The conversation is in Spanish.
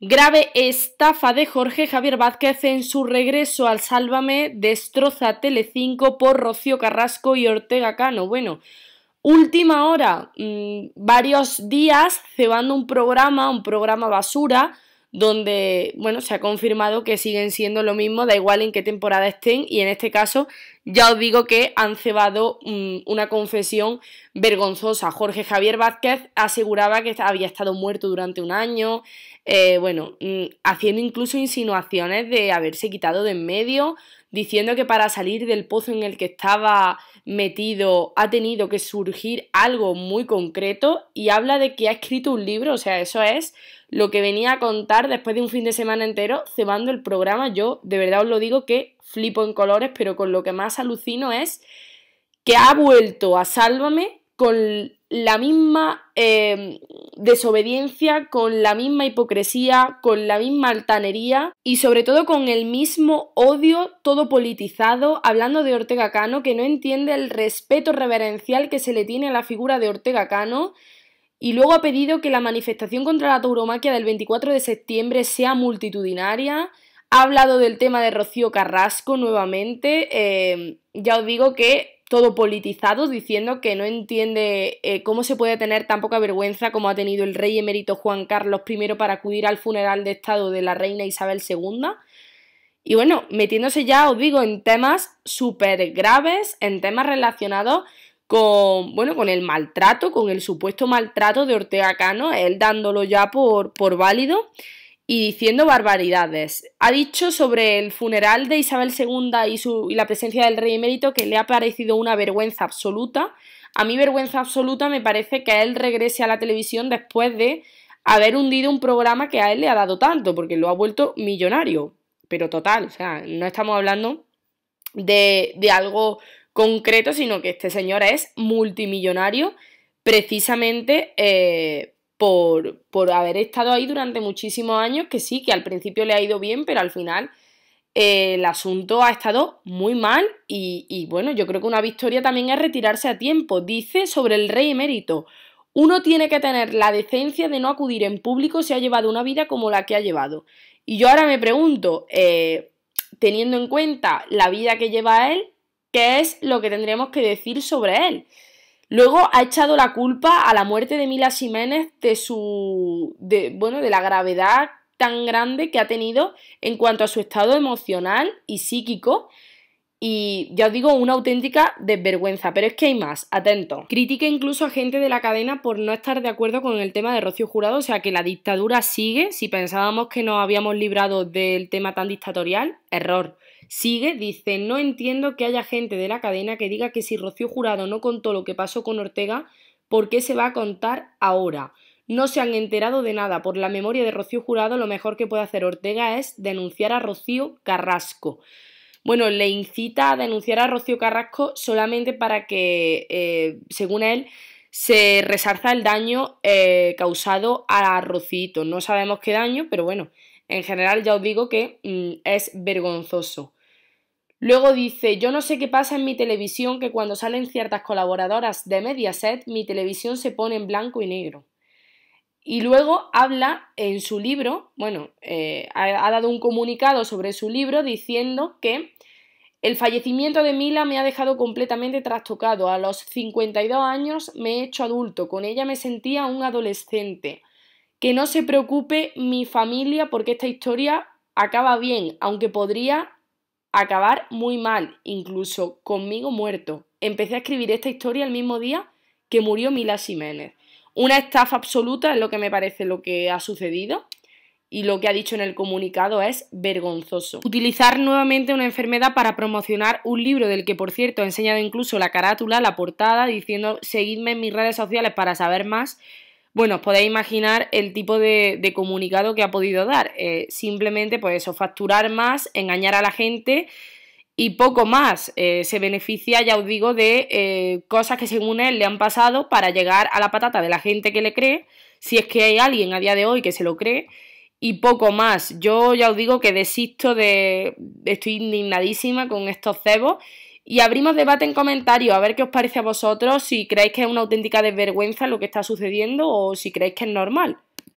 Grave estafa de Jorge Javier Vázquez en su regreso al Sálvame, destroza Telecinco por Rocío Carrasco y Ortega Cano. Bueno, última hora, mm, varios días cebando un programa, un programa basura, donde, bueno, se ha confirmado que siguen siendo lo mismo, da igual en qué temporada estén, y en este caso ya os digo que han cebado mm, una confesión vergonzosa. Jorge Javier Vázquez aseguraba que había estado muerto durante un año, eh, bueno, mm, haciendo incluso insinuaciones de haberse quitado de en medio, diciendo que para salir del pozo en el que estaba metido ha tenido que surgir algo muy concreto y habla de que ha escrito un libro, o sea, eso es lo que venía a contar después de un fin de semana entero cebando el programa. Yo de verdad os lo digo que flipo en colores, pero con lo que más alucino es que ha vuelto a Sálvame con la misma em, desobediencia, con la misma hipocresía, con la misma altanería y sobre todo con el mismo odio todo politizado, hablando de Ortega Cano, que no entiende el respeto reverencial que se le tiene a la figura de Ortega Cano. Y luego ha pedido que la manifestación contra la tauromaquia del 24 de septiembre sea multitudinaria. Ha hablado del tema de Rocío Carrasco nuevamente. Em, ya os digo que todo politizado, diciendo que no entiende eh, cómo se puede tener tan poca vergüenza como ha tenido el rey emérito Juan Carlos I para acudir al funeral de Estado de la reina Isabel II. Y bueno, metiéndose ya, os digo, en temas súper graves, en temas relacionados con, bueno, con el maltrato, con el supuesto maltrato de Ortega Cano, él dándolo ya por, por válido y diciendo barbaridades. Ha dicho sobre el funeral de Isabel II y, su, la presencia del rey emérito que le ha parecido una vergüenza absoluta. A mí vergüenza absoluta me parece que él regrese a la televisión después de haber hundido un programa que a él le ha dado tanto, porque lo ha vuelto millonario. Pero total, o sea, no estamos hablando de, algo concreto, sino que este señor es multimillonario precisamente eh, por, haber estado ahí durante muchísimos años, que sí, que al principio le ha ido bien, pero al final eh, el asunto ha estado muy mal y, bueno, yo creo que una victoria también es retirarse a tiempo. Dice sobre el rey emérito, uno tiene que tener la decencia de no acudir en público si ha llevado una vida como la que ha llevado. Y yo ahora me pregunto, eh, teniendo en cuenta la vida que lleva él, ¿qué es lo que tendríamos que decir sobre él? Luego ha echado la culpa a la muerte de Mila Jiménez de su. bueno, de la gravedad tan grande que ha tenido en cuanto a su estado emocional y psíquico. Y ya os digo, una auténtica desvergüenza. Pero es que hay más, atento. Critica incluso a gente de la cadena por no estar de acuerdo con el tema de Rocío Jurado. O sea que la dictadura sigue. Si pensábamos que nos habíamos librado del tema tan dictatorial, error. Sigue, dice, no entiendo que haya gente de la cadena que diga que si Rocío Jurado no contó lo que pasó con Ortega, ¿por qué se va a contar ahora? No se han enterado de nada. Por la memoria de Rocío Jurado, lo mejor que puede hacer Ortega es denunciar a Rocío Carrasco. Bueno, le incita a denunciar a Rocío Carrasco solamente para que, eh, según él, se resarza el daño eh, causado a Rocito. No sabemos qué daño, pero bueno, en general ya os digo que mm, es vergonzoso. Luego dice, yo no sé qué pasa en mi televisión que cuando salen ciertas colaboradoras de Mediaset, mi televisión se pone en blanco y negro. Y luego habla en su libro, bueno, eh, ha, ha dado un comunicado sobre su libro diciendo que el fallecimiento de Mila me ha dejado completamente trastocado. A los 52 años me he hecho adulto, con ella me sentía un adolescente. Que no se preocupe mi familia porque esta historia acaba bien, aunque podría acabar muy mal, incluso conmigo muerto. Empecé a escribir esta historia el mismo día que murió Mila Jiménez. Una estafa absoluta es lo que me parece lo que ha sucedido y lo que ha dicho en el comunicado es vergonzoso. Utilizar nuevamente una enfermedad para promocionar un libro del que por cierto ha enseñado incluso la carátula, la portada, diciendo seguidme en mis redes sociales para saber más bueno, os podéis imaginar el tipo de, comunicado que ha podido dar. Eh, simplemente, pues eso, facturar más, engañar a la gente y poco más. Eh, se beneficia, ya os digo, de eh, cosas que según él le han pasado para llegar a la patata de la gente que le cree, si es que hay alguien a día de hoy que se lo cree, y poco más. Yo ya os digo que desisto de... Estoy indignadísima con estos cebos y abrimos debate en comentarios a ver qué os parece a vosotros, si creéis que es una auténtica desvergüenza lo que está sucediendo o si creéis que es normal.